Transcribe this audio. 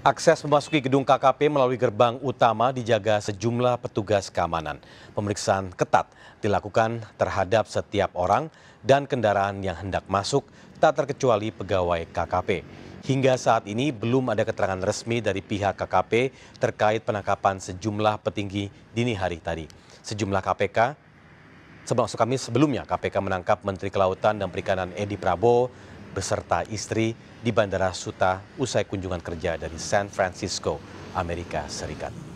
Akses memasuki gedung KKP melalui gerbang utama dijaga sejumlah petugas keamanan. Pemeriksaan ketat dilakukan terhadap setiap orang dan kendaraan yang hendak masuk, tak terkecuali pegawai KKP. Hingga saat ini belum ada keterangan resmi dari pihak KKP terkait penangkapan sejumlah petinggi dini hari tadi. Sejumlah KPK Sebelum kami sebelumnya KPK menangkap Menteri Kelautan dan Perikanan Edi Prabowo, beserta istri di Bandara Suta usai kunjungan kerja dari San Francisco, Amerika Serikat.